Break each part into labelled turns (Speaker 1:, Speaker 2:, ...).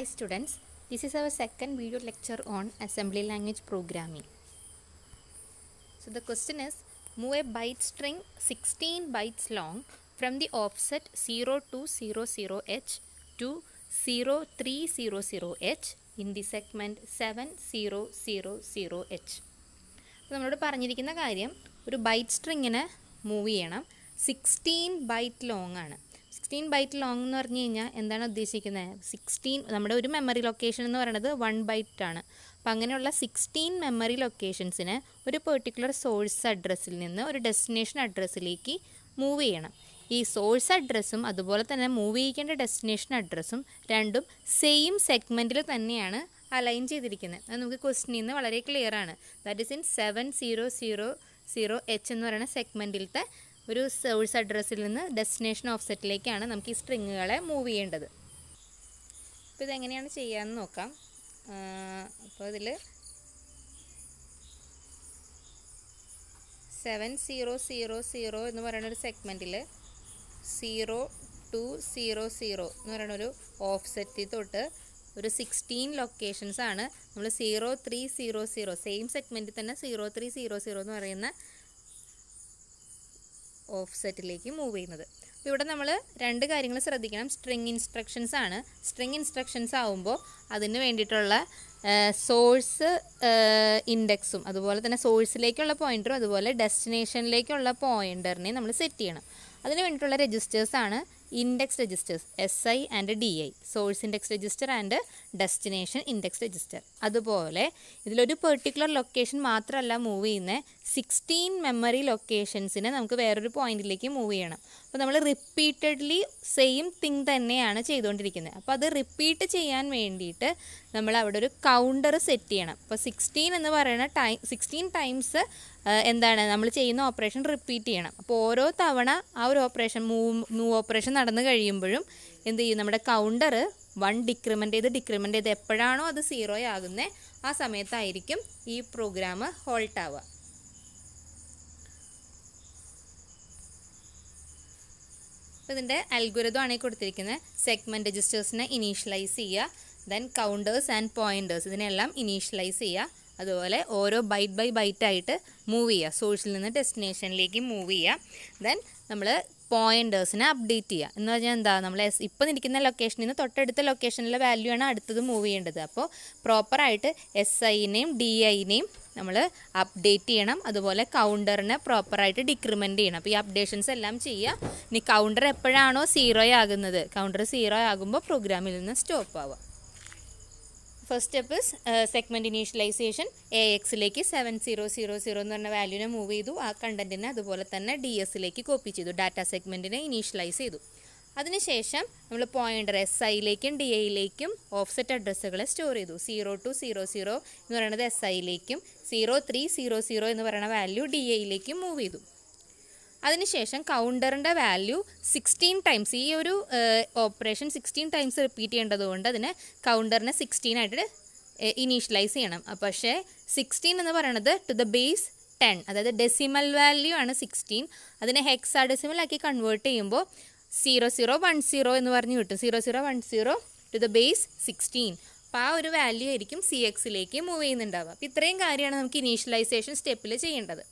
Speaker 1: Hi students, this is our second video lecture on assembly language programming. So the question is, move a byte string 16 bytes long from the offset 0200H to 0300H in the segment 7000H. നമ്മളോട് പറഞ്ഞിരിക്കുന്ന കാര്യം ഒരു byte സ്ട്രിങ്ങിനെ move ചെയ്യണം sixteen byte long ആണ് sixteen byte long എന്ന് പറഞ്ഞു കഴിഞ്ഞാൽ എന്താണ് ഉദ്ദേശിക്കുന്നത് സിക്സ്റ്റീൻ നമ്മുടെ ഒരു മെമ്മറി ലൊക്കേഷൻ എന്ന് പറയുന്നത് വൺ ബൈറ്റ് ആണ് അപ്പോൾ അങ്ങനെയുള്ള സിക്സ്റ്റീൻ മെമ്മറി ലൊക്കേഷൻസിന് ഒരു പെർട്ടിക്കുലർ സോഴ്സ് അഡ്രസ്സിൽ നിന്ന് ഒരു ഡെസ്റ്റിനേഷൻ അഡ്രസ്സിലേക്ക് മൂവ് ചെയ്യണം ഈ സോഴ്സ് അഡ്രസ്സും അതുപോലെ തന്നെ മൂവ് ചെയ്യിക്കേണ്ട ഡെസ്റ്റിനേഷൻ അഡ്രസ്സും രണ്ടും സെയിം സെഗ്മെൻറ്റിൽ തന്നെയാണ് അലൈൻ ചെയ്തിരിക്കുന്നത് അത് നമുക്ക് ക്വസ്റ്റിനിൽ നിന്ന് വളരെ ക്ലിയർ ആണ് that is in seven zero zero zero H എന്ന് പറയുന്ന സെഗ്മെൻറ്റിലത്തെ ഒരു സോഴ്സ് അഡ്രസ്സിൽ നിന്ന് ഡെസ്റ്റിനേഷൻ ഓഫ്സെറ്റിലേക്കാണ് നമുക്ക് ഈ സ്ട്രിങ്ങുകളെ മൂവ് ചെയ്യേണ്ടത് അപ്പോൾ ഇതെങ്ങനെയാണ് ചെയ്യാമെന്ന് നോക്കാം അപ്പോൾ ഇതിൽ സെവൻ സീറോ സീറോ സീറോ എന്ന് പറയുന്ന ഒരു സെഗ്മെൻറ്റിൽ സീറോ ടു സീറോ സീറോ എന്ന് പറയുന്ന ഒരു ഓഫ്സെറ്റിൽ തൊട്ട് ഒരു സിക്സ്റ്റീൻ ലൊക്കേഷൻസാണ് നമ്മൾ zero three zero zero same സെഗ്മെൻറ്റിൽ തന്നെ സീറോ ത്രീ സീറോ സീറോ എന്ന് പറയുന്ന ഓഫ് സെറ്റിലേക്ക് മൂവ് ചെയ്യുന്നത് അപ്പോൾ ഇവിടെ നമ്മൾ രണ്ട് കാര്യങ്ങൾ ശ്രദ്ധിക്കണം സ്ട്രിങ് ഇൻസ്ട്രക്ഷൻസ് ആണ് സ്ട്രിങ് ഇൻസ്ട്രക്ഷൻസ് ആവുമ്പോൾ അതിന് വേണ്ടിയിട്ടുള്ള സോഴ്സ് ഇൻഡെക്സും അതുപോലെ തന്നെ സോഴ്സിലേക്കുള്ള പോയിൻറ്ററും അതുപോലെ ഡെസ്റ്റിനേഷനിലേക്കുള്ള പോയിൻറ്ററിനെ നമ്മൾ സെറ്റ് ചെയ്യണം അതിന് വേണ്ടിയിട്ടുള്ള രജിസ്റ്റേഴ്സാണ് index registers S I and D I source index register and destination index register അതുപോലെ ഇതിലൊരു പെർട്ടിക്കുലർ ലൊക്കേഷൻ മാത്രമല്ല മൂവ് ചെയ്യുന്നത് സിക്സ്റ്റീൻ മെമ്മറി ലൊക്കേഷൻസിനെ നമുക്ക് വേറൊരു പോയിന്റിലേക്ക് മൂവ് ചെയ്യണം അപ്പോൾ നമ്മൾ റിപ്പീറ്റഡ്ലി സെയിം തിങ് തന്നെയാണ് ചെയ്തുകൊണ്ടിരിക്കുന്നത് അപ്പോൾ അത് റിപ്പീറ്റ് ചെയ്യാൻ വേണ്ടിയിട്ട് നമ്മൾ അവിടെ ഒരു കൗണ്ടർ സെറ്റ് ചെയ്യണം അപ്പോൾ സിക്സ്റ്റീൻ എന്ന് പറയുന്ന ടൈം സിക്സ്റ്റീൻ ടൈംസ് എന്താണ് നമ്മൾ ചെയ്യുന്ന ഓപ്പറേഷൻ റിപ്പീറ്റ് ചെയ്യണം അപ്പോൾ ഓരോ തവണ ആ ഒരു ഓപ്പറേഷൻ മൂവ് മൂവ് ഓപ്പറേഷൻ നടന്നു കഴിയുമ്പോഴും എന്ത് ചെയ്യും നമ്മുടെ കൗണ്ടർ വൺ ഡിക്രിമെൻ്റ് ചെയ്ത് ഡിക്രിമെൻ്റ് ചെയ്ത് എപ്പോഴാണോ അത് സീറോ ആകുന്നത് ആ സമയത്തായിരിക്കും ഈ പ്രോഗ്രാം ഹോൾട്ട് ആവുക അപ്പോൾ ഇതിൻ്റെ അൽഗുരുതം ആണ് കൊടുത്തിരിക്കുന്നത് സെഗ്മെൻറ്റ് രജിസ്റ്റേഴ്സിനെ ഇനീഷ്യലൈസ് ചെയ്യുക ദെൻ കൗണ്ടേഴ്സ് ആൻഡ് പോയിൻറ്റേഴ്സ് ഇതിനെല്ലാം ഇനീഷ്യലൈസ് ചെയ്യുക അതുപോലെ ഓരോ ബൈറ്റ് ബൈ ബൈറ്റ് ആയിട്ട് മൂവ് ചെയ്യുക സോഴ്സിൽ നിന്ന് ഡെസ്റ്റിനേഷനിലേക്ക് മൂവ് ചെയ്യുക ദെൻ നമ്മൾ പോയിൻറ്റേഴ്സിനെ അപ്ഡേറ്റ് ചെയ്യുക എന്ന് പറഞ്ഞാൽ എന്താ നമ്മൾ എസ് ഇപ്പം നിൽക്കുന്ന ലൊക്കേഷനിൽ നിന്ന് തൊട്ടടുത്ത ലൊക്കേഷനിലെ വാല്യൂ ആണ് അടുത്തത് മൂവ് ചെയ്യേണ്ടത് അപ്പോൾ പ്രോപ്പറായിട്ട് എസ് ഐനെയും ഡി ഐനെയും നമ്മൾ അപ്ഡേറ്റ് ചെയ്യണം അതുപോലെ കൗണ്ടറിനെ പ്രോപ്പറായിട്ട് ഡിക്രിമെൻ്റ് ചെയ്യണം അപ്പോൾ ഈ അപ്ഡേഷൻസ് എല്ലാം ചെയ്യുക ഇനി കൗണ്ടർ എപ്പോഴാണോ സീറോ ആകുന്നത് കൗണ്ടർ സീറോ ആകുമ്പോൾ പ്രോഗ്രാമിൽ നിന്ന് സ്റ്റോപ്പ് ആവുക first step segment initialization A എക്സിലേക്ക് സെവൻ സീറോ സീറോ സീറോ എന്ന് പറഞ്ഞ വാല്യൂനെ മൂവ് ചെയ്തു ആ കണ്ടൻറ്റിനെ അതുപോലെ തന്നെ ഡി എസിലേക്ക് കോപ്പി ചെയ്തു ഡാറ്റ സെഗ്മെൻറ്റിനെ ഇനീഷ്യലൈസ് ചെയ്തു അതിനുശേഷം നമ്മൾ പോയിൻ്റർ എസ് ഐയിലേക്കും ഡി ഐയിലേക്കും ഓഫ്സെറ്റ് അഡ്രസ്സുകളെ സ്റ്റോർ ചെയ്തു സീറോ ടു സീറോ സീറോ എന്ന് പറയുന്നത് എസ് ഐയിലേക്കും സീറോ ത്രീ സീറോ സീറോ എന്ന് പറയുന്ന വാല്യൂ ഡി ഐയിലേക്കും മൂവ് ചെയ്തു അതിനുശേഷം കൗണ്ടറിൻ്റെ വാല്യൂ സിക്സ്റ്റീൻ ടൈംസ് ഈ ഒരു ഓപ്പറേഷൻ സിക്സ്റ്റീൻ ടൈംസ് റിപ്പീറ്റ് ചെയ്യേണ്ടതുകൊണ്ട് അതിന് കൗണ്ടറിനെ സിക്സ്റ്റീൻ ആയിട്ട് ഇനീഷ്യലൈസ് ചെയ്യണം പക്ഷേ സിക്സ്റ്റീൻ എന്ന് പറയുന്നത് ടു ദ ബേസ് ടെൻ അതായത് ഡെസിമൽ വാല്യൂ ആണ് സിക്സ്റ്റീൻ അതിനെ ഹെക്സാ ആക്കി കൺവേർട്ട് ചെയ്യുമ്പോൾ സീറോ സീറോ വൺ സീറോ എന്ന് പറഞ്ഞ് കിട്ടും zero zero one zero to the base sixteen അപ്പോൾ ആ ഒരു വാല്യൂ ആയിരിക്കും സി എക്സിലേക്ക് മൂവ് ചെയ്യുന്നുണ്ടാവുക അപ്പോൾ ഇത്രയും കാര്യമാണ് നമുക്ക് ഇനീഷ്യലൈസേഷൻ സ്റ്റെപ്പിൽ ചെയ്യേണ്ടത്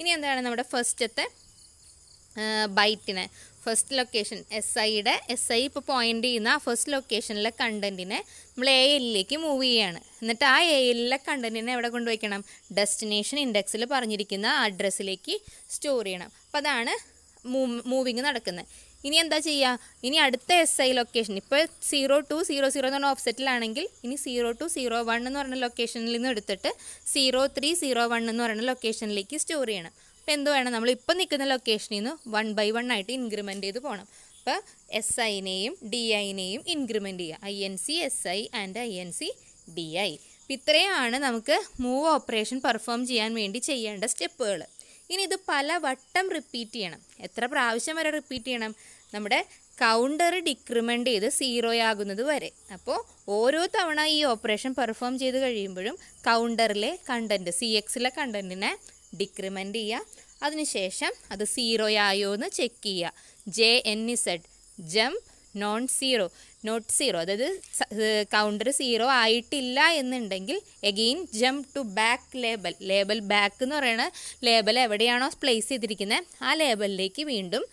Speaker 1: ഇനി എന്താണ് നമ്മുടെ ഫസ്റ്റത്തെ ബൈറ്റിനെ ഫസ്റ്റ് ലൊക്കേഷൻ എസ് ഐയുടെ എസ് ഐ ഇപ്പോൾ പോയിൻ്റ് ചെയ്യുന്ന ആ ഫസ്റ്റ് ലൊക്കേഷനിലെ കണ്ടൻറ്റിനെ നമ്മൾ എ എല്ലിലേക്ക് മൂവ് ചെയ്യുകയാണ് എന്നിട്ട് ആ എ എല്ലിലെ കണ്ടൻറ്റിനെ എവിടെ കൊണ്ടുപോയിക്കണം ഡെസ്റ്റിനേഷൻ ഇൻഡെക്സിൽ പറഞ്ഞിരിക്കുന്ന അഡ്രസ്സിലേക്ക് സ്റ്റോർ ചെയ്യണം അപ്പോൾ അതാണ് മൂവിങ് നടക്കുന്നത് ഇനി എന്താ ചെയ്യുക ഇനി അടുത്ത എസ് ഐ ലൊക്കേഷൻ ഇപ്പോൾ സീറോ ടു സീറോ സീറോ എന്ന് പറഞ്ഞ ഓഫ്സെറ്റിലാണെങ്കിൽ ഇനി സീറോ ടു സീറോ വൺ എന്ന് പറഞ്ഞ ലൊക്കേഷനിൽ നിന്ന് എടുത്തിട്ട് സീറോ ത്രീ സീറോ വൺ എന്ന് പറയുന്ന ലൊക്കേഷനിലേക്ക് സ്റ്റോർ ചെയ്യണം അപ്പോൾ എന്ത് വേണം നമ്മൾ ഇപ്പം നിൽക്കുന്ന ലൊക്കേഷനിൽ നിന്ന് വൺ ബൈ വൺ ആയിട്ട് ഇൻക്രിമെൻ്റ് ചെയ്ത് പോകണം അപ്പോൾ എസ് ഐനെയും ഡി ഐനെയും ഇൻക്രിമെൻ്റ് ചെയ്യുക I N C S I and I N C D I ഇത്രയാണ് നമുക്ക് മൂവ് ഓപ്പറേഷൻ പെർഫോം ചെയ്യാൻ വേണ്ടി ചെയ്യേണ്ട സ്റ്റെപ്പുകൾ ഇനി ഇത് പല വട്ടം റിപ്പീറ്റ് ചെയ്യണം എത്ര പ്രാവശ്യം വരെ റിപ്പീറ്റ് ചെയ്യണം നമ്മുടെ കൗണ്ടർ ഡിക്രിമെൻ്റ് ചെയ്ത് ആകുന്നത് വരെ അപ്പോൾ ഓരോ തവണ ഈ ഓപ്പറേഷൻ പെർഫോം ചെയ്ത് കഴിയുമ്പോഴും കൗണ്ടറിലെ കണ്ടൻറ്റ് സി എക്സിലെ കണ്ടൻറ്റിനെ ഡിക്രിമെൻ്റ് ചെയ്യുക അതിനുശേഷം അത് സീറോ ആയോ എന്ന് ചെക്ക് ചെയ്യുക J N Z jump non zero not zero അതായത് കൗണ്ടർ സീറോ ആയിട്ടില്ല എന്നുണ്ടെങ്കിൽ again jump to back label label back എന്ന് പറയുന്ന ലേബൽ എവിടെയാണോ പ്ലേസ് ചെയ്തിരിക്കുന്നത് ആ ലേബലിലേക്ക് വീണ്ടും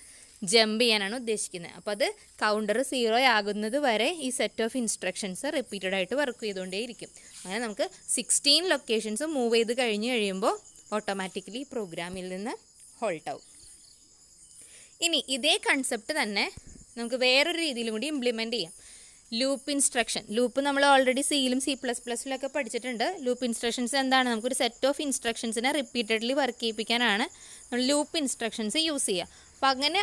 Speaker 1: ജമ്പ് ചെയ്യാനാണ് ഉദ്ദേശിക്കുന്നത് അപ്പോൾ അത് കൗണ്ടർ സീറോ ആകുന്നത് വരെ ഈ സെറ്റ് ഓഫ് ഇൻസ്ട്രക്ഷൻസ് റിപ്പീറ്റഡ് ആയിട്ട് വർക്ക് ചെയ്തുകൊണ്ടേയിരിക്കും അങ്ങനെ നമുക്ക് സിക്സ്റ്റീൻ ലൊക്കേഷൻസ് മൂവ് ചെയ്ത് കഴിഞ്ഞ് കഴിയുമ്പോൾ ഓട്ടോമാറ്റിക്കലി പ്രോഗ്രാമിൽ നിന്ന് ഹോൾട്ട് ആവും ഇനി ഇതേ കൺസെപ്റ്റ് തന്നെ നമുക്ക് വേറൊരു രീതിയിലും കൂടി ഇംപ്ലിമെൻറ്റ് ചെയ്യാം ലൂപ്പ് ഇൻസ്ട്രക്ഷൻ ലൂപ്പ് നമ്മൾ ഓൾറെഡി സിയിലും സി പ്ലസ് പ്ലസ്സിലൊക്കെ പഠിച്ചിട്ടുണ്ട് ലൂപ്പ് ഇൻസ്ട്രക്ഷൻസ് എന്താണ് നമുക്കൊരു സെറ്റ് ഓഫ് ഇൻസ്ട്രക്ഷൻസിനെ റിപ്പീറ്റഡ്ലി വർക്ക് ചെയ്യിപ്പിക്കാനാണ് നമ്മൾ ലൂപ്പ് ഇൻസ്ട്രക്ഷൻസ് യൂസ് ചെയ്യുക അപ്പോൾ അങ്ങനെ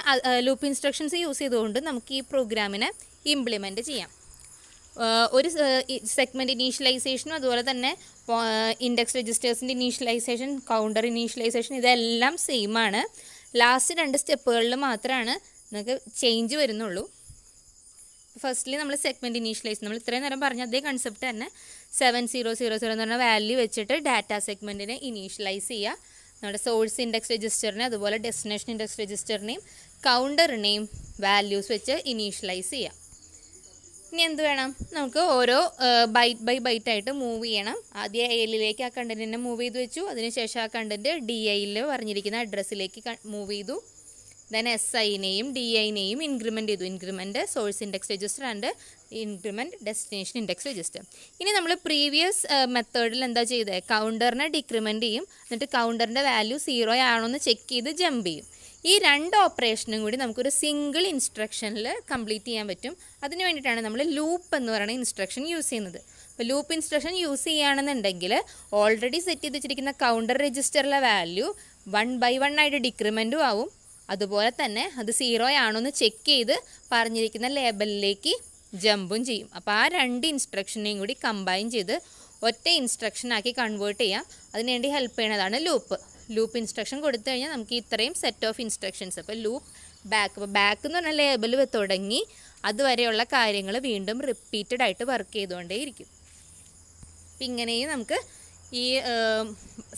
Speaker 1: ലൂപ്പ് ഇൻസ്ട്രക്ഷൻസ് യൂസ് ചെയ്തുകൊണ്ട് നമുക്ക് ഈ പ്രോഗ്രാമിനെ ഇംപ്ലിമെൻറ്റ് ചെയ്യാം ഒരു സെഗ്മെൻറ്റ് ഇനീഷ്യലൈസേഷനും അതുപോലെ തന്നെ ഇൻഡെക്സ് രജിസ്റ്റേഴ്സിൻ്റെ ഇനീഷ്യലൈസേഷൻ കൗണ്ടർ ഇനീഷ്യലൈസേഷൻ ഇതെല്ലാം സെയിം ആണ് ലാസ്റ്റ് രണ്ട് സ്റ്റെപ്പുകളിൽ മാത്രമാണ് നമുക്ക് ചേഞ്ച് വരുന്നുള്ളൂ ഫസ്റ്റ്ലി നമ്മൾ സെഗ്മെൻ്റ് ഇനീഷ്യലൈസ് നമ്മൾ ഇത്രയും നേരം പറഞ്ഞ അതേ കൺസെപ്റ്റ് തന്നെ സെവൻ സീറോ സീറോ സീറോ എന്ന് പറഞ്ഞ വാല്യൂ വെച്ചിട്ട് ഡാറ്റ സെഗ്മെൻറ്റിനെ ഇനീഷ്യലൈസ് ചെയ്യുക നമ്മുടെ സോഴ്സ് ഇൻഡെക്സ് രജിസ്റ്ററിനെ അതുപോലെ ഡെസ്റ്റിനേഷൻ ഇൻഡെക്സ് രജിസ്റ്ററിനെയും കൗണ്ടറിനെയും വാല്യൂസ് വെച്ച് ഇനീഷ്യലൈസ് ചെയ്യുക ഇനി എന്ത് വേണം നമുക്ക് ഓരോ ബൈറ്റ് ബൈ ബൈറ്റ് ആയിട്ട് മൂവ് ചെയ്യണം ആദ്യം എല്ലിലേക്ക് ആ കണ്ടൻറ്റിനെ മൂവ് ചെയ്ത് വെച്ചു അതിനുശേഷം ആ കണ്ടൻറ്റ് ഡി ഐയിൽ പറഞ്ഞിരിക്കുന്ന അഡ്രസ്സിലേക്ക് മൂവ് ചെയ്തു ദെൻ എസ് ഐനെയും ഡി ഐനെയും ഇൻക്രിമെൻറ്റ് ചെയ്തു increment source index register and increment destination index register ഇനി നമ്മൾ പ്രീവിയസ് മെത്തേഡിൽ എന്താ ചെയ്തത് കൗണ്ടറിനെ ഡിക്രിമെൻറ്റ് ചെയ്യും എന്നിട്ട് കൗണ്ടറിൻ്റെ വാല്യൂ സീറോ ആണോ എന്ന് ചെക്ക് ചെയ്ത് ജമ്പ് ചെയ്യും ഈ രണ്ട് ഓപ്പറേഷനും കൂടി നമുക്കൊരു സിംഗിൾ ഇൻസ്ട്രക്ഷനിൽ കംപ്ലീറ്റ് ചെയ്യാൻ പറ്റും അതിന് വേണ്ടിയിട്ടാണ് നമ്മൾ ലൂപ്പ് എന്ന് പറയുന്ന ഇൻസ്ട്രക്ഷൻ യൂസ് ചെയ്യുന്നത് അപ്പോൾ ലൂപ്പ് ഇൻസ്ട്രക്ഷൻ യൂസ് ചെയ്യുകയാണെന്നുണ്ടെങ്കിൽ ഓൾറെഡി സെറ്റ് ചെയ്ത് വെച്ചിരിക്കുന്ന കൗണ്ടർ രജിസ്റ്ററിലെ വാല്യൂ വൺ ബൈ വൺ ആയിട്ട് ഡിക്രിമെൻറ്റും ആവും അതുപോലെ തന്നെ അത് സീറോ ആണോ എന്ന് ചെക്ക് ചെയ്ത് പറഞ്ഞിരിക്കുന്ന ലേബലിലേക്ക് ജമ്പും ചെയ്യും അപ്പോൾ ആ രണ്ട് ഇൻസ്ട്രക്ഷനെയും കൂടി കമ്പൈൻ ചെയ്ത് ഒറ്റ ഇൻസ്ട്രക്ഷനാക്കി കൺവേർട്ട് ചെയ്യാം അതിനുവേണ്ടി ഹെൽപ്പ് ചെയ്യണതാണ് ലൂപ്പ് ലൂപ്പ് ഇൻസ്ട്രക്ഷൻ കൊടുത്തു കഴിഞ്ഞാൽ നമുക്ക് ഇത്രയും സെറ്റ് ഓഫ് ഇൻസ്ട്രക്ഷൻസ് അപ്പോൾ ലൂപ്പ് ബാക്ക് അപ്പോൾ ബാക്ക് എന്ന് പറഞ്ഞാൽ ലേബിൾ തുടങ്ങി അതുവരെയുള്ള കാര്യങ്ങൾ വീണ്ടും റിപ്പീറ്റഡ് ആയിട്ട് വർക്ക് ചെയ്തുകൊണ്ടേയിരിക്കും അപ്പം ഇങ്ങനെയും നമുക്ക് ഈ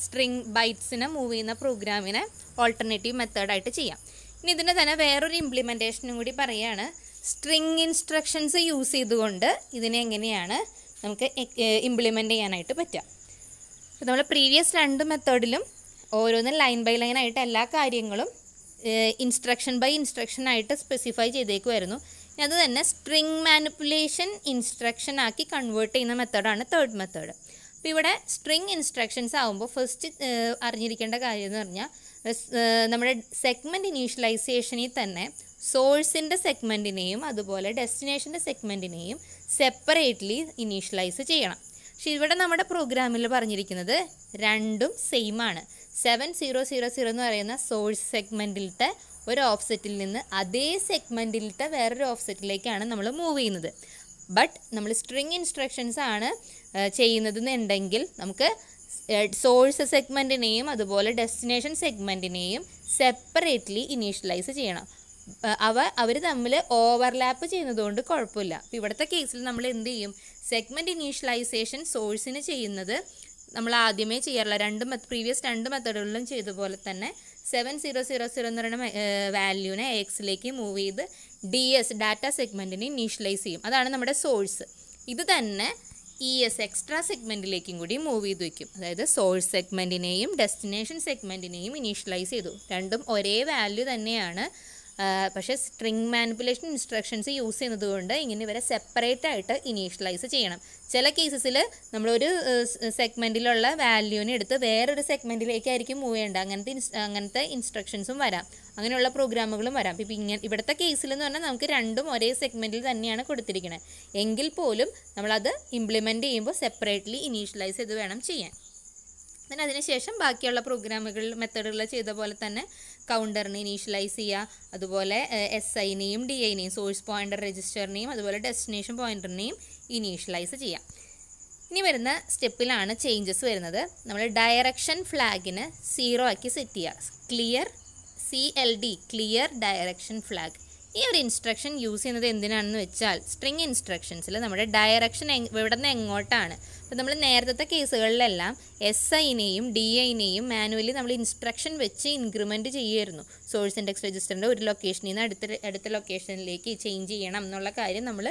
Speaker 1: സ്ട്രിങ് ബൈറ്റ്സിനെ മൂവ് ചെയ്യുന്ന പ്രോഗ്രാമിനെ ഓൾട്ടർനേറ്റീവ് മെത്തേഡായിട്ട് ചെയ്യാം ഇനി ഇതിൻ്റെ തന്നെ വേറൊരു ഇംപ്ലിമെൻറ്റേഷനും കൂടി പറയുകയാണ് സ്ട്രിങ് ഇൻസ്ട്രക്ഷൻസ് യൂസ് ചെയ്തുകൊണ്ട് ഇതിനെ എങ്ങനെയാണ് നമുക്ക് ഇംപ്ലിമെൻ്റ് ചെയ്യാനായിട്ട് പറ്റുക നമ്മൾ പ്രീവിയസ് രണ്ട് മെത്തേഡിലും ഓരോന്ന് ലൈൻ ബൈ ലൈൻ ആയിട്ട് എല്ലാ കാര്യങ്ങളും ഇൻസ്ട്രക്ഷൻ ബൈ ഇൻസ്ട്രക്ഷൻ ആയിട്ട് സ്പെസിഫൈ ചെയ്തേക്കുമായിരുന്നു അത് തന്നെ സ്ട്രിങ് മാനിപ്പുലേഷൻ ഇൻസ്ട്രക്ഷൻ ആക്കി കൺവേർട്ട് ചെയ്യുന്ന മെത്തേഡാണ് തേർഡ് മെത്തേഡ് അപ്പോൾ ഇവിടെ സ്ട്രിങ് ഇൻസ്ട്രക്ഷൻസ് ആകുമ്പോൾ ഫസ്റ്റ് അറിഞ്ഞിരിക്കേണ്ട കാര്യം എന്ന് പറഞ്ഞാൽ നമ്മുടെ സെഗ്മെൻറ്റ് ഇനീഷ്യലൈസേഷനിൽ തന്നെ സോഴ്സിൻ്റെ സെഗ്മെൻറ്റിനെയും അതുപോലെ ഡെസ്റ്റിനേഷൻ്റെ സെഗ്മെൻറ്റിനെയും സെപ്പറേറ്റ്ലി ഇനീഷ്യലൈസ് ചെയ്യണം പക്ഷേ ഇവിടെ നമ്മുടെ പ്രോഗ്രാമിൽ പറഞ്ഞിരിക്കുന്നത് രണ്ടും സെയിം ആണ് സെവൻ സീറോ സീറോ സീറോ എന്ന് പറയുന്ന സോഴ്സ് സെഗ്മെൻറ്റിലത്തെ ഒരു ഓഫ്സെറ്റിൽ നിന്ന് അതേ സെഗ്മെൻറ്റിലത്തെ വേറൊരു ഓഫ്സെറ്റിലേക്കാണ് നമ്മൾ മൂവ് ചെയ്യുന്നത് ബട്ട് നമ്മൾ സ്ട്രിങ് ഇൻസ്ട്രക്ഷൻസ് ആണ് ചെയ്യുന്നതെന്നുണ്ടെങ്കിൽ നമുക്ക് സോഴ്സ് സെഗ്മെൻറ്റിനെയും അതുപോലെ ഡെസ്റ്റിനേഷൻ സെഗ്മെൻറ്റിനെയും സെപ്പറേറ്റ്ലി ഇനീഷ്യലൈസ് ചെയ്യണം അവ അവർ തമ്മിൽ ഓവർലാപ്പ് ചെയ്യുന്നതുകൊണ്ട് കുഴപ്പമില്ല ഇവിടുത്തെ കേസിൽ നമ്മൾ എന്ത് ചെയ്യും സെഗ്മെൻറ്റ് ഇനീഷ്യലൈസേഷൻ സോഴ്സിന് ചെയ്യുന്നത് നമ്മൾ ആദ്യമേ ചെയ്യാറില്ല രണ്ട് പ്രീവിയസ് രണ്ട് മെത്തേഡുകളിലും ചെയ്തതുപോലെ തന്നെ സെവൻ സീറോ സീറോ സീറോ എന്ന് പറയുന്ന വാല്യൂനെ എക്സിലേക്ക് മൂവ് ചെയ്ത് ഡി എസ് ഡാറ്റ സെഗ്മെൻറ്റിനെ ഇനീഷ്യലൈസ് ചെയ്യും അതാണ് നമ്മുടെ സോഴ്സ് ഇത് തന്നെ ഇ എസ് എക്സ്ട്രാ സെഗ്മെൻറ്റിലേക്കും കൂടി മൂവ് ചെയ്ത് വയ്ക്കും അതായത് സോഴ്സ് സെഗ്മെൻറ്റിനെയും ഡെസ്റ്റിനേഷൻ സെഗ്മെൻറ്റിനെയും ഇനീഷ്യലൈസ് ചെയ്തു രണ്ടും ഒരേ വാല്യൂ തന്നെയാണ് പക്ഷേ സ്ട്രിങ് മാനിപ്പുലേഷൻ ഇൻസ്ട്രക്ഷൻസ് യൂസ് ചെയ്യുന്നത് കൊണ്ട് ഇങ്ങനെ ഇവരെ സെപ്പറേറ്റ് ആയിട്ട് ഇനീഷ്യലൈസ് ചെയ്യണം ചില കേസസിൽ നമ്മളൊരു സെഗ്മെൻറ്റിലുള്ള വാല്യൂവിനെ എടുത്ത് വേറൊരു സെഗ്മെൻറ്റിലേക്കായിരിക്കും മൂവ് ചെയ്യേണ്ട അങ്ങനത്തെ അങ്ങനത്തെ ഇൻസ്ട്രക്ഷൻസും വരാം അങ്ങനെയുള്ള പ്രോഗ്രാമുകളും വരാം ഇപ്പം ഇങ്ങനെ ഇവിടുത്തെ കേസിലെന്ന് പറഞ്ഞാൽ നമുക്ക് രണ്ടും ഒരേ സെഗ്മെൻറ്റിൽ തന്നെയാണ് കൊടുത്തിരിക്കുന്നത് എങ്കിൽ പോലും നമ്മളത് ഇംപ്ലിമെൻറ്റ് ചെയ്യുമ്പോൾ സെപ്പറേറ്റ്ലി ഇനീഷ്യലൈസ് ചെയ്ത് വേണം ചെയ്യാൻ പിന്നെ അതിനുശേഷം ബാക്കിയുള്ള പ്രോഗ്രാമുകൾ മെത്തേഡുകൾ ചെയ്ത പോലെ തന്നെ കൗണ്ടറിനെ ഇനീഷ്യലൈസ് ചെയ്യുക അതുപോലെ എസ് ഐനെയും ഡി ഐനെയും സോഴ്സ് പോയിൻ്റർ രജിസ്റ്ററിനെയും അതുപോലെ ഡെസ്റ്റിനേഷൻ പോയിന്ററിനെയും ഇനീഷ്യലൈസ് ചെയ്യാം ഇനി വരുന്ന സ്റ്റെപ്പിലാണ് ചേഞ്ചസ് വരുന്നത് നമ്മൾ ഡയറക്ഷൻ ഫ്ലാഗിന് സീറോ ആക്കി സെറ്റ് ചെയ്യുക clear C L D clear direction flag ഈ ഒരു ഇൻസ്ട്രക്ഷൻ യൂസ് ചെയ്യുന്നത് എന്തിനാണെന്ന് വെച്ചാൽ സ്ട്രിങ് ഇൻസ്ട്രക്ഷൻസിൽ നമ്മുടെ ഡയറക്ഷൻ ഇവിടെ നിന്ന് എങ്ങോട്ടാണ് അപ്പോൾ നമ്മൾ നേരത്തെ കേസുകളിലെല്ലാം എസ് ഐനെയും ഡി ഐനെയും മാനുവലി നമ്മൾ ഇൻസ്ട്രക്ഷൻ വെച്ച് ഇൻക്രിമെൻറ്റ് ചെയ്യായിരുന്നു സോഴ്സ് ഇൻഡെക്സ് രജിസ്റ്ററിൻ്റെ ഒരു ലൊക്കേഷനിൽ നിന്ന് അടുത്ത അടുത്ത ലൊക്കേഷനിലേക്ക് ചേഞ്ച് ചെയ്യണം എന്നുള്ള കാര്യം നമ്മൾ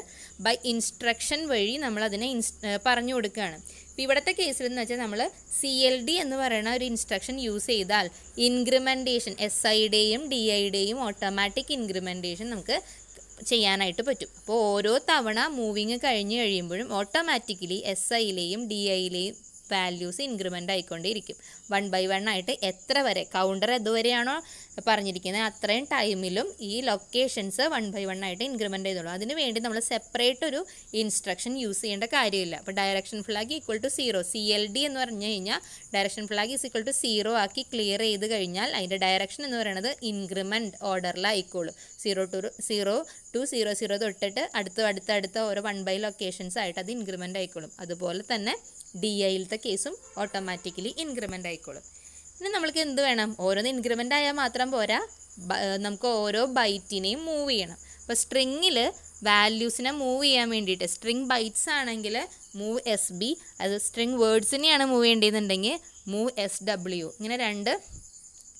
Speaker 1: ബൈ ഇൻസ്ട്രക്ഷൻ വഴി നമ്മൾ അതിനെ ഇൻസ് പറഞ്ഞു കൊടുക്കുകയാണ് അപ്പോൾ ഇവിടുത്തെ കേസിൽ എന്ന് വെച്ചാൽ നമ്മൾ സി എൽ ഡി എന്ന് പറയുന്ന ഒരു ഇൻസ്ട്രക്ഷൻ യൂസ് ചെയ്താൽ ഇൻക്രിമെൻറ്റേഷൻ എസ് ഐയുടെയും ഡി ഐയുടെയും ഓട്ടോമാറ്റിക് ഇൻക്രിമെൻറ്റേഷൻ നമുക്ക് ചെയ്യാനായിട്ട് പറ്റും അപ്പോൾ ഓരോ തവണ മൂവിങ് കഴിഞ്ഞ് കഴിയുമ്പോഴും ഓട്ടോമാറ്റിക്കലി എസ് ഐയിലെയും ഡി ഐയിലെയും വാല്യൂസ് ഇൻക്രിമെൻ്റ് ആയിക്കൊണ്ടിരിക്കും വൺ ബൈ വൺ ആയിട്ട് എത്ര വരെ കൗണ്ടർ എതുവരെയാണോ പറഞ്ഞിരിക്കുന്നത് അത്രയും ടൈമിലും ഈ ലൊക്കേഷൻസ് വൺ ബൈ വൺ ആയിട്ട് ഇൻക്രിമെൻ്റ് ചെയ്തോളൂ അതിന് വേണ്ടി നമ്മൾ സെപ്പറേറ്റ് ഒരു ഇൻസ്ട്രക്ഷൻ യൂസ് ചെയ്യേണ്ട കാര്യമില്ല അപ്പോൾ direction flag equal to zero C L D എന്ന് പറഞ്ഞു കഴിഞ്ഞാൽ direction flag is equal to zero ആക്കി ക്ലിയർ ചെയ്ത് കഴിഞ്ഞാൽ അതിൻ്റെ ഡയറക്ഷൻ എന്ന് പറയുന്നത് ഇൻക്രിമെൻറ്റ് ഓർഡറിലായിക്കോളൂ zero two zero two zero zero തൊട്ടിട്ട് അടുത്ത അടുത്ത അടുത്ത ഓരോ വൺ ബൈ ലൊക്കേഷൻസ് ആയിട്ട് അത് ഇൻക്രിമെൻ്റ് ആയിക്കോളും അതുപോലെ തന്നെ ഡി ഐയിലത്തെ കേസും ഓട്ടോമാറ്റിക്കലി ഇൻക്രിമെൻ്റ് ആയിക്കോളും ഇനി നമ്മൾക്ക് എന്ത് വേണം ഓരോന്ന് ഇൻക്രിമെൻ്റ് ആയാൽ മാത്രം പോരാ നമുക്ക് ഓരോ ബൈറ്റിനെയും മൂവ് ചെയ്യണം അപ്പോൾ സ്ട്രിങ്ങിൽ വാല്യൂസിനെ മൂവ് ചെയ്യാൻ വേണ്ടിയിട്ട് സ്ട്രിങ് ബൈറ്റ്സ് ആണെങ്കിൽ മൂവ് എസ് ബി അത് സ്ട്രിങ് വേർഡ്സിനെയാണ് മൂവ് ചെയ്യേണ്ടതെന്നുണ്ടെങ്കിൽ മൂവ് എസ് ഡബ്ല്യു ഇങ്ങനെ രണ്ട്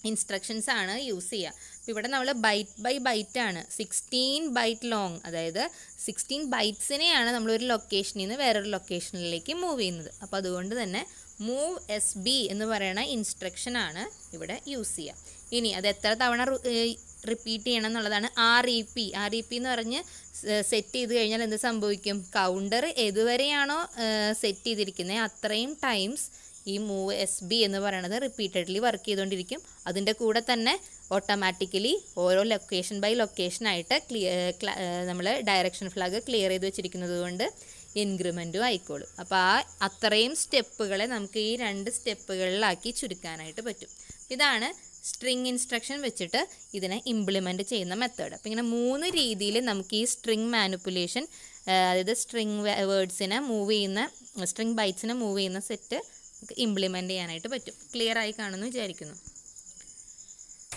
Speaker 1: ഇൻസ്ട്രക്ഷൻസ് ആണ് യൂസ് ചെയ്യുക ഇവിടെ നമ്മൾ ബൈറ്റ് ബൈ ബൈറ്റ് ആണ് സിക്സ്റ്റീൻ ബൈറ്റ് ലോങ് അതായത് സിക്സ്റ്റീൻ ബൈറ്റ്സിനെയാണ് നമ്മൾ ഒരു ലൊക്കേഷനിൽ നിന്ന് വേറൊരു ലൊക്കേഷനിലേക്ക് മൂവ് ചെയ്യുന്നത് അപ്പോൾ അതുകൊണ്ട് തന്നെ മൂവ് എസ് ബി എന്ന് പറയുന്ന ഇൻസ്ട്രക്ഷൻ ആണ് ഇവിടെ യൂസ് ചെയ്യുക ഇനി അത് എത്ര തവണ റിപ്പീറ്റ് ചെയ്യണം എന്നുള്ളതാണ് R E P R E P എന്ന് പറഞ്ഞ് സെറ്റ് ചെയ്ത് കഴിഞ്ഞാൽ എന്ത് സംഭവിക്കും കൗണ്ടർ ഏതുവരെയാണോ സെറ്റ് ചെയ്തിരിക്കുന്നത് അത്രയും ടൈംസ് ഈ മൂവ് എസ് ബി എന്ന് പറയുന്നത് റിപ്പീറ്റഡ്ലി വർക്ക് ചെയ്തുകൊണ്ടിരിക്കും അതിൻ്റെ കൂടെ തന്നെ ഓട്ടോമാറ്റിക്കലി ഓരോ ലൊക്കേഷൻ ബൈ ആയിട്ട് ക്ലിയർ നമ്മൾ ഡയറക്ഷൻ ഫ്ലാഗ് ക്ലിയർ ചെയ്ത് വെച്ചിരിക്കുന്നത് കൊണ്ട് ഇൻക്രിമെൻറ്റും ആയിക്കോളും അപ്പോൾ ആ അത്രയും സ്റ്റെപ്പുകളെ നമുക്ക് ഈ രണ്ട് സ്റ്റെപ്പുകളിലാക്കി ചുരുക്കാനായിട്ട് പറ്റും ഇതാണ് സ്ട്രിങ് ഇൻസ്ട്രക്ഷൻ വെച്ചിട്ട് ഇതിനെ ഇംപ്ലിമെൻറ്റ് ചെയ്യുന്ന മെത്തേഡ് അപ്പോൾ ഇങ്ങനെ മൂന്ന് രീതിയിൽ നമുക്ക് ഈ സ്ട്രിങ് മാനിപ്പുലേഷൻ അതായത് സ്ട്രിങ് വേർഡ്സിനെ മൂവ് ചെയ്യുന്ന സ്ട്രിങ് ബൈറ്റ്സിനെ മൂവ് ചെയ്യുന്ന സെറ്റ് ഇംപ്ലിമെൻറ്റ് ചെയ്യാനായിട്ട് പറ്റും ക്ലിയർ ആയി കാണുമെന്ന് വിചാരിക്കുന്നു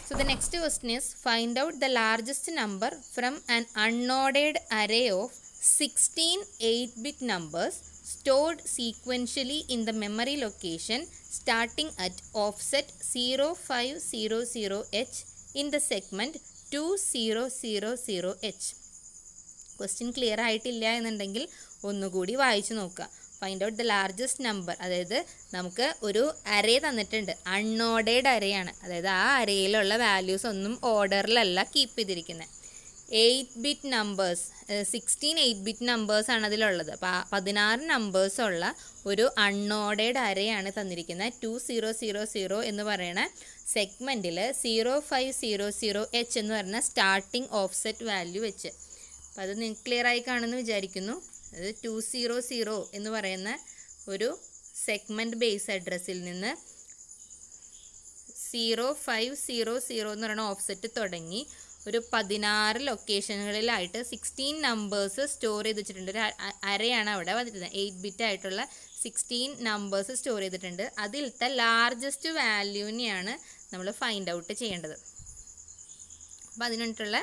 Speaker 1: So the next question is find out the largest number from an unordered array of 16 8-bit numbers stored sequentially in the memory location starting at offset 0500H in the segment 2000H. Question clear ആയിട്ടില്ല എന്നുണ്ടെങ്കിൽ ഒന്നുകൂടി വായിച്ചു നോക്കുക find out the largest number അതായത് നമുക്ക് ഒരു അരേ തന്നിട്ടുണ്ട് അൺഓർഡേഡ് അരയാണ് അതായത് ആ അരയിലുള്ള വാല്യൂസ് ഒന്നും ഓർഡറിലല്ല കീപ്പ് ചെയ്തിരിക്കുന്നത് eight bit numbers sixteen eight bit numbers ആണ് അതിലുള്ളത് പതിനാറ് നമ്പേഴ്സ് ഉള്ള ഒരു അൺഓർഡേഡ് അരയാണ് തന്നിരിക്കുന്നത് ടു സീറോ സീറോ സീറോ എന്ന് പറയുന്ന സെഗ്മെൻറ്റിൽ zero five zero zero H എന്ന് പറയുന്ന സ്റ്റാർട്ടിംഗ് ഓഫ്സെറ്റ് വാല്യൂ വെച്ച് അപ്പോൾ അത് നിങ്ങൾക്ക് ക്ലിയർ ആയി കാണുമെന്ന് വിചാരിക്കുന്നു അത് ടു സീറോ സീറോ എന്ന് പറയുന്ന ഒരു സെഗ്മെൻറ്റ് ബേസ് അഡ്രസ്സിൽ നിന്ന് സീറോ ഫൈവ് സീറോ സീറോ എന്ന് പറയുന്ന ഓഫ്സെറ്റ് തുടങ്ങി ഒരു പതിനാറ് ലൊക്കേഷനുകളിലായിട്ട് സിക്സ്റ്റീൻ നമ്പേഴ്സ് സ്റ്റോർ ചെയ്ത് വെച്ചിട്ടുണ്ട് ഒരു അരയാണ് അവിടെ വന്നിരുന്നത് എയ്റ്റ് ബിറ്റ് ആയിട്ടുള്ള സിക്സ്റ്റീൻ നമ്പേഴ്സ് സ്റ്റോർ ചെയ്തിട്ടുണ്ട് അതിലത്തെ ലാർജസ്റ്റ് വാല്യൂവിനെയാണ് നമ്മൾ ഫൈൻഡ് ഔട്ട് ചെയ്യേണ്ടത് അപ്പോൾ അതിനായിട്ടുള്ള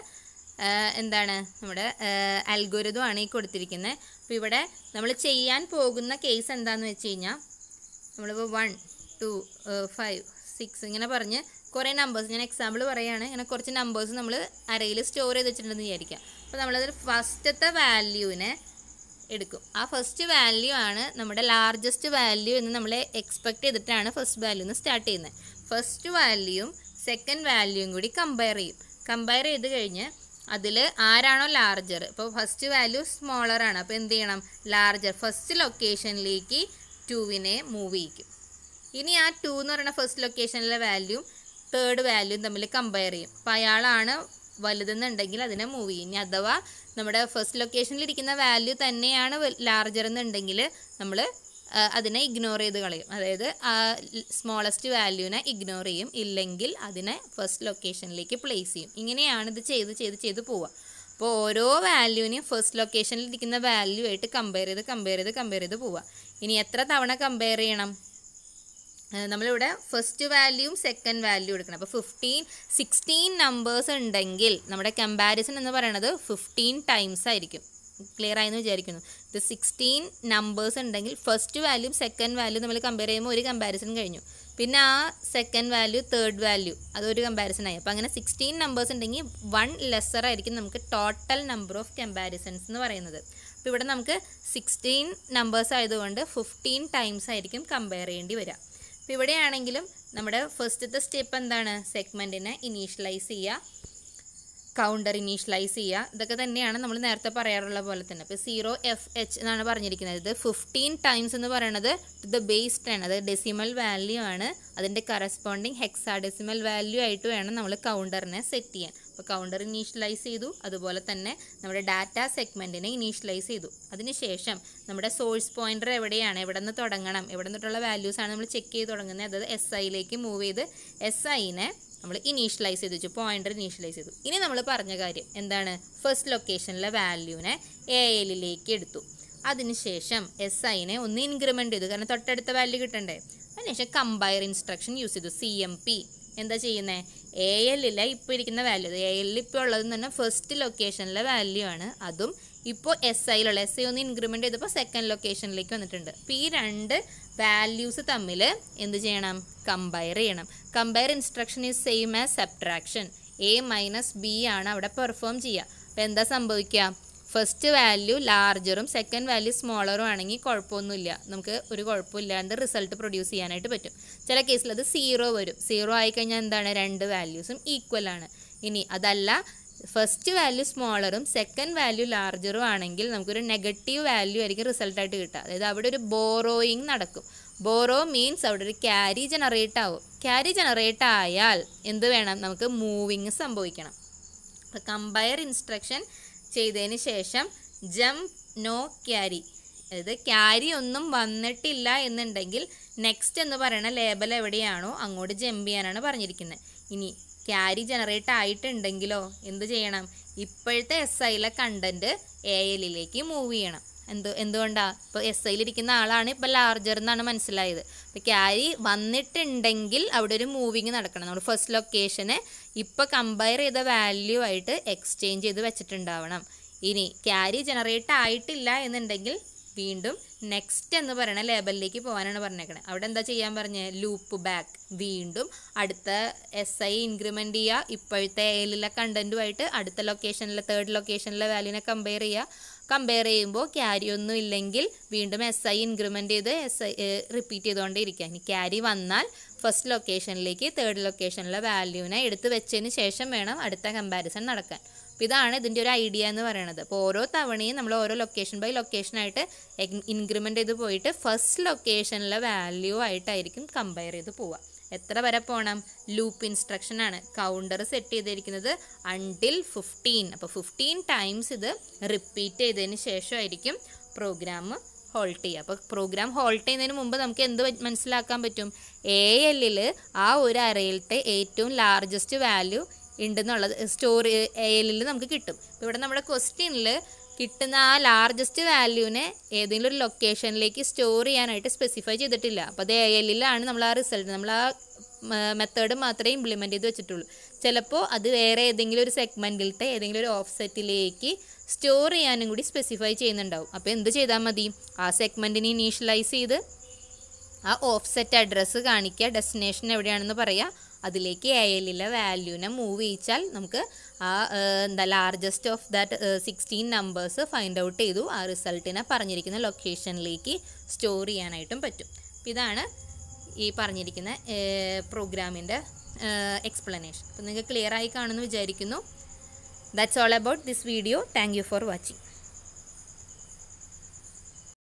Speaker 1: എന്താണ് നമ്മുടെ അൽഗുരുതമാണ് ഈ കൊടുത്തിരിക്കുന്നത് അപ്പോൾ ഇവിടെ നമ്മൾ ചെയ്യാൻ പോകുന്ന കേസ് എന്താണെന്ന് വെച്ച് കഴിഞ്ഞാൽ നമ്മളിപ്പോൾ വൺ ടു ഫൈവ് സിക്സ് ഇങ്ങനെ പറഞ്ഞ് കുറേ നമ്പേഴ്സ് ഞാൻ എക്സാമ്പിൾ പറയുകയാണ് ഇങ്ങനെ കുറച്ച് നമ്പേഴ്സ് നമ്മൾ അരയിൽ സ്റ്റോർ ചെയ്ത് വെച്ചിട്ടുണ്ടെന്ന് വിചാരിക്കാം അപ്പോൾ നമ്മളത് ഫസ്റ്റത്തെ വാല്യൂവിനെ എടുക്കും ആ ഫസ്റ്റ് വാല്യൂ ആണ് നമ്മുടെ ലാർജസ്റ്റ് വാല്യൂ എന്ന് നമ്മൾ എക്സ്പെക്ട് ചെയ്തിട്ടാണ് ഫസ്റ്റ് വാല്യൂ എന്ന് സ്റ്റാർട്ട് ചെയ്യുന്നത് ഫസ്റ്റ് വാല്യൂവും സെക്കൻഡ് വാല്യൂവും കൂടി കമ്പയർ ചെയ്യും കമ്പയർ ചെയ്ത് കഴിഞ്ഞ് അതിൽ ആരാണോ ലാർജർ ഇപ്പോൾ ഫസ്റ്റ് വാല്യൂ സ്മോളർ ആണ് അപ്പോൾ എന്ത് ചെയ്യണം ലാർജർ ഫസ്റ്റ് ലൊക്കേഷനിലേക്ക് ടുവിനെ മൂവ് ചെയ്യിക്കും ഇനി ആ ടു എന്ന് പറയുന്ന ഫസ്റ്റ് ലൊക്കേഷനിലെ വാല്യൂ തേർഡ് വാല്യൂ തമ്മിൽ കമ്പയർ ചെയ്യും അപ്പോൾ അയാളാണ് വലുതെന്നുണ്ടെങ്കിൽ അതിനെ മൂവ് ചെയ്യും ഇനി അഥവാ നമ്മുടെ ഫസ്റ്റ് ലൊക്കേഷനിൽ ഇരിക്കുന്ന വാല്യൂ തന്നെയാണ് ലാർജർ എന്നുണ്ടെങ്കിൽ നമ്മൾ അതിനെ ഇഗ്നോർ ചെയ്ത് കളയും അതായത് സ്മോളസ്റ്റ് വാല്യൂനെ ഇഗ്നോർ ചെയ്യും ഇല്ലെങ്കിൽ അതിനെ ഫസ്റ്റ് ലൊക്കേഷനിലേക്ക് പ്ലേസ് ചെയ്യും ഇങ്ങനെയാണ് ഇത് ചെയ്ത് ചെയ്ത് ചെയ്ത് പോവുക അപ്പോൾ ഓരോ വാല്യൂവിനെയും ഫസ്റ്റ് ലൊക്കേഷനിൽ ഇരിക്കുന്ന വാല്യൂ ആയിട്ട് കമ്പയർ ചെയ്ത് കമ്പയർ ചെയ്ത് കമ്പയർ ചെയ്ത് പോവുക ഇനി എത്ര തവണ കമ്പയർ ചെയ്യണം നമ്മളിവിടെ ഫസ്റ്റ് വാല്യൂവും സെക്കൻഡ് വാല്യൂ എടുക്കണം അപ്പോൾ ഫിഫ്റ്റീൻ സിക്സ്റ്റീൻ നമ്പേഴ്സ് ഉണ്ടെങ്കിൽ നമ്മുടെ കമ്പാരിസൺ എന്ന് പറയുന്നത് ഫിഫ്റ്റീൻ ടൈംസ് ആയിരിക്കും ക്ലിയർ ആയെന്ന് വിചാരിക്കുന്നു ഇത് സിക്സ്റ്റീൻ നമ്പേഴ്സ് ഉണ്ടെങ്കിൽ ഫസ്റ്റ് വാല്യൂ സെക്കൻഡ് വാല്യൂ നമ്മൾ കമ്പയർ ചെയ്യുമ്പോൾ ഒരു കമ്പാരിസൺ കഴിഞ്ഞു പിന്നെ ആ സെക്കൻഡ് വാല്യൂ തേർഡ് വാല്യൂ അതൊരു കമ്പാരിസൺ ആയി അപ്പോൾ അങ്ങനെ സിക്സ്റ്റീൻ നമ്പേഴ്സ് ഉണ്ടെങ്കിൽ വൺ ലെസ്സർ ആയിരിക്കും നമുക്ക് ടോട്ടൽ നമ്പർ ഓഫ് കമ്പാരിസൺസ് എന്ന് പറയുന്നത് അപ്പോൾ ഇവിടെ നമുക്ക് സിക്സ്റ്റീൻ നമ്പേഴ്സ് ആയതുകൊണ്ട് ഫിഫ്റ്റീൻ ടൈംസ് ആയിരിക്കും കമ്പയർ ചെയ്യേണ്ടി വരിക അപ്പോൾ ഇവിടെയാണെങ്കിലും നമ്മുടെ ഫസ്റ്റത്തെ സ്റ്റെപ്പ് എന്താണ് സെഗ്മെൻറ്റിനെ ഇനീഷ്യലൈസ് ചെയ്യുക കൗണ്ടർ ഇനീഷ്യലൈസ് ചെയ്യുക ഇതൊക്കെ തന്നെയാണ് നമ്മൾ നേരത്തെ പറയാറുള്ള പോലെ തന്നെ അപ്പോൾ സീറോ എഫ് എച്ച് എന്നാണ് പറഞ്ഞിരിക്കുന്നത് ഇത് ഫിഫ്റ്റീൻ ടൈംസ് എന്ന് പറയുന്നത് ദ ബേസ് ടെൻ അത് ഡെസിമൽ വാല്യൂ ആണ് അതിൻ്റെ കറസ്പോണ്ടിങ് ഹെക്സാ ഡെസിമൽ വാല്യൂ ആയിട്ട് വേണം നമ്മൾ കൗണ്ടറിനെ സെറ്റ് ചെയ്യാൻ അപ്പോൾ കൗണ്ടർ ഇനീഷ്യലൈസ് ചെയ്തു അതുപോലെ തന്നെ നമ്മുടെ ഡാറ്റ സെഗ്മെൻറ്റിനെ ഇനീഷ്യലൈസ് ചെയ്തു അതിനുശേഷം നമ്മുടെ സോഴ്സ് പോയിൻ്റർ എവിടെയാണ് എവിടെ നിന്ന് തുടങ്ങണം എവിടെ നിന്നിട്ടുള്ള വാല്യൂസാണ് നമ്മൾ ചെക്ക് ചെയ്ത് തുടങ്ങുന്നത് അതായത് എസ് ഐയിലേക്ക് മൂവ് ചെയ്ത് എസ് ഐനെ നമ്മൾ ഇനീഷ്യലൈസ് ചെയ്ത് വെച്ചു പോയിന്റർ ഇനീഷ്യലൈസ് ചെയ്തു ഇനി നമ്മൾ പറഞ്ഞ കാര്യം എന്താണ് ഫസ്റ്റ് ലൊക്കേഷനിലെ വാല്യൂവിനെ എ എല്ലിലേക്ക് എടുത്തു അതിനുശേഷം എസ് ഐനെ ഒന്ന് ഇൻക്രിമെൻ്റ് ചെയ്തു കാരണം തൊട്ടടുത്ത വാല്യൂ കിട്ടണ്ടേ അതിനുശേഷം കമ്പയർ ഇൻസ്ട്രക്ഷൻ യൂസ് ചെയ്തു സി എം പി എന്താ ചെയ്യുന്നത് എ എല്ലിലെ ഇപ്പോൾ ഇരിക്കുന്ന വാല്യൂ എ എല്ലിൽ ഇപ്പോൾ ഉള്ളതെന്ന് തന്നെ ഫസ്റ്റ് ലൊക്കേഷനിലെ വാല്യൂ ആണ് അതും ഇപ്പോൾ എസ് ഐയിലുള്ള എസ് ഐ ഒന്ന് ഇൻക്രിമെൻ്റ് ചെയ്തപ്പോൾ സെക്കൻഡ് ലൊക്കേഷനിലേക്ക് വന്നിട്ടുണ്ട് അപ്പോൾ ഈ രണ്ട് വാല്യൂസ് തമ്മിൽ എന്ത് ചെയ്യണം കമ്പയർ ചെയ്യണം compare instruction is same as subtraction A minus B ആണ് അവിടെ പെർഫോം ചെയ്യുക അപ്പോൾ എന്താ സംഭവിക്കുക ഫസ്റ്റ് വാല്യൂ ലാർജറും സെക്കൻഡ് വാല്യൂ സ്മോളറും ആണെങ്കിൽ കുഴപ്പമൊന്നുമില്ല നമുക്ക് ഒരു കുഴപ്പമില്ലാണ്ട് റിസൾട്ട് പ്രൊഡ്യൂസ് ചെയ്യാനായിട്ട് പറ്റും ചില കേസിൽ അത് സീറോ വരും സീറോ ആയിക്കഴിഞ്ഞാൽ എന്താണ് രണ്ട് വാല്യൂസും ഈക്വൽ ആണ് ഇനി അതല്ല ഫസ്റ്റ് വാല്യൂ സ്മോളറും സെക്കൻഡ് വാല്യൂ ലാർജറും ആണെങ്കിൽ നമുക്കൊരു നെഗറ്റീവ് വാല്യൂ ആയിരിക്കും റിസൾട്ടായിട്ട് കിട്ടുക അതായത് അവിടെ ഒരു ബോറോയിങ് നടക്കും ബോറോ മീൻസ് അവിടെ ഒരു ക്യാരി ജനറേറ്റ് ആവും ക്യാരി ജനറേറ്റ് ആയാൽ എന്ത് വേണം നമുക്ക് മൂവിങ് സംഭവിക്കണം അപ്പോൾ കമ്പയർ ഇൻസ്ട്രക്ഷൻ ചെയ്തതിന് ശേഷം ജംപ് നോ ക്യാരി അതായത് ക്യാരി ഒന്നും വന്നിട്ടില്ല എന്നുണ്ടെങ്കിൽ നെക്സ്റ്റ് എന്ന് പറയുന്ന ലേബൽ എവിടെയാണോ അങ്ങോട്ട് ജംപ് ചെയ്യാനാണ് പറഞ്ഞിരിക്കുന്നത് ഇനി ക്യാരി ജനറേറ്റ് ആയിട്ടുണ്ടെങ്കിലോ എന്ത് ചെയ്യണം ഇപ്പോഴത്തെ എസ് ഐയിലെ കണ്ടൻറ്റ് എ എല്ലിലേക്ക് മൂവ് ചെയ്യണം എന്ത് എന്തുകൊണ്ടാണ് ഇപ്പോൾ എസ് ഐയിലിരിക്കുന്ന ആളാണ് ഇപ്പോൾ ലാർജർ എന്നാണ് മനസ്സിലായത് ഇപ്പോൾ ക്യാരി വന്നിട്ടുണ്ടെങ്കിൽ അവിടെ ഒരു മൂവിങ് നടക്കണം നമ്മൾ ഫസ്റ്റ് ലൊക്കേഷനെ ഇപ്പോൾ കമ്പയർ ചെയ്ത വാല്യൂ ആയിട്ട് എക്സ്ചേഞ്ച് ചെയ്ത് വെച്ചിട്ടുണ്ടാവണം ഇനി ക്യാരി ജനറേറ്റ് ആയിട്ടില്ല എന്നുണ്ടെങ്കിൽ വീണ്ടും നെക്സ്റ്റ് എന്ന് പറയുന്ന ലേബലിലേക്ക് പോകാനാണ് പറഞ്ഞേക്കുന്നത് അവിടെ എന്താ ചെയ്യാൻ പറഞ്ഞത് ലൂപ്പ് ബാക്ക് വീണ്ടും അടുത്ത എസ് ഐ ഇൻക്രിമെൻ്റ് ചെയ്യുക ഇപ്പോഴത്തെ എയിലെ കണ്ടൻറ്റുമായിട്ട് അടുത്ത ലൊക്കേഷനിലെ തേർഡ് ലൊക്കേഷനിലെ വാല്യൂനെ കമ്പയർ ചെയ്യുക കമ്പയർ ചെയ്യുമ്പോൾ ക്യാരി ഒന്നും ഇല്ലെങ്കിൽ വീണ്ടും എസ് ഐ ഇൻക്രിമെൻ്റ് ചെയ്ത് എസ് ഐ റിപ്പീറ്റ് ചെയ്തുകൊണ്ടേ ഇനി ക്യാരി വന്നാൽ ഫസ്റ്റ് ലൊക്കേഷനിലേക്ക് തേർഡ് ലൊക്കേഷനിലെ വാല്യൂനെ എടുത്ത് വെച്ചതിന് ശേഷം വേണം അടുത്ത കമ്പാരിസൺ നടക്കാൻ അപ്പം ഇതാണ് ഇതിൻ്റെ ഒരു ഐഡിയ എന്ന് പറയുന്നത് അപ്പോൾ ഓരോ തവണയും നമ്മൾ ഓരോ ലൊക്കേഷൻ ബൈ ലൊക്കേഷൻ ആയിട്ട് ഇൻക്രിമെൻ്റ് ചെയ്ത് പോയിട്ട് ഫസ്റ്റ് ലൊക്കേഷനിലെ വാല്യൂ ആയിട്ടായിരിക്കും കമ്പയർ ചെയ്ത് പോവുക എത്ര വരെ പോകണം ലൂപ്പ് ഇൻസ്ട്രക്ഷൻ ആണ് കൗണ്ടർ സെറ്റ് ചെയ്തിരിക്കുന്നത് അണ്ടിൽ ഫിഫ്റ്റീൻ അപ്പോൾ ഫിഫ്റ്റീൻ ടൈംസ് ഇത് റിപ്പീറ്റ് ചെയ്തതിന് ശേഷമായിരിക്കും പ്രോഗ്രാം ഹോൾട്ട് ചെയ്യുക അപ്പോൾ പ്രോഗ്രാം ഹോൾട്ട് ചെയ്യുന്നതിന് മുമ്പ് നമുക്ക് എന്ത് മനസ്സിലാക്കാൻ പറ്റും എ എല്ലിൽ ആ ഒരു അറയിലത്തെ ഏറ്റവും ലാർജസ്റ്റ് വാല്യൂ ഉണ്ടെന്നുള്ളത് സ്റ്റോറി എയിലിൽ നമുക്ക് കിട്ടും അപ്പോൾ ഇവിടെ നമ്മുടെ ക്വസ്റ്റ്യനിൽ കിട്ടുന്ന ആ ലാർജസ്റ്റ് വാല്യൂവിനെ ഏതെങ്കിലും ഒരു ലൊക്കേഷനിലേക്ക് സ്റ്റോർ ചെയ്യാനായിട്ട് സ്പെസിഫൈ ചെയ്തിട്ടില്ല അപ്പോൾ അത് എയിലിലാണ് നമ്മൾ ആ റിസൾട്ട് നമ്മൾ ആ മെത്തേഡ് മാത്രമേ ഇംപ്ലിമെൻ്റ് ചെയ്ത് വെച്ചിട്ടുള്ളൂ ചിലപ്പോൾ അത് വേറെ ഏതെങ്കിലും ഒരു സെഗ്മെൻറ്റിലത്തെ ഏതെങ്കിലും ഒരു ഓഫ്സെറ്റിലേക്ക് സ്റ്റോർ ചെയ്യാനും കൂടി സ്പെസിഫൈ ചെയ്യുന്നുണ്ടാവും അപ്പോൾ എന്ത് ചെയ്താൽ മതി ആ സെഗ്മെൻറ്റിനെ ഇനീഷ്യലൈസ് ചെയ്ത് ആ ഓഫ്സെറ്റ് അഡ്രസ്സ് കാണിക്കുക ഡെസ്റ്റിനേഷൻ എവിടെയാണെന്ന് പറയുക അതിലേക്ക് എ എല്ലിലെ വാല്യൂവിനെ മൂവ് ചെയ്യിച്ചാൽ നമുക്ക് ആ എന്താ largest of that sixteen numbers find out ചെയ്തു ആ റിസൾട്ടിനെ പറഞ്ഞിരിക്കുന്ന ലൊക്കേഷനിലേക്ക് സ്റ്റോർ ചെയ്യാനായിട്ടും പറ്റും ഇതാണ് ഈ പറഞ്ഞിരിക്കുന്ന പ്രോഗ്രാമിൻ്റെ എക്സ്പ്ലനേഷൻ അപ്പം നിങ്ങൾക്ക് ക്ലിയർ ആയി കാണുമെന്ന് വിചാരിക്കുന്നു that's all about this video thank you for watching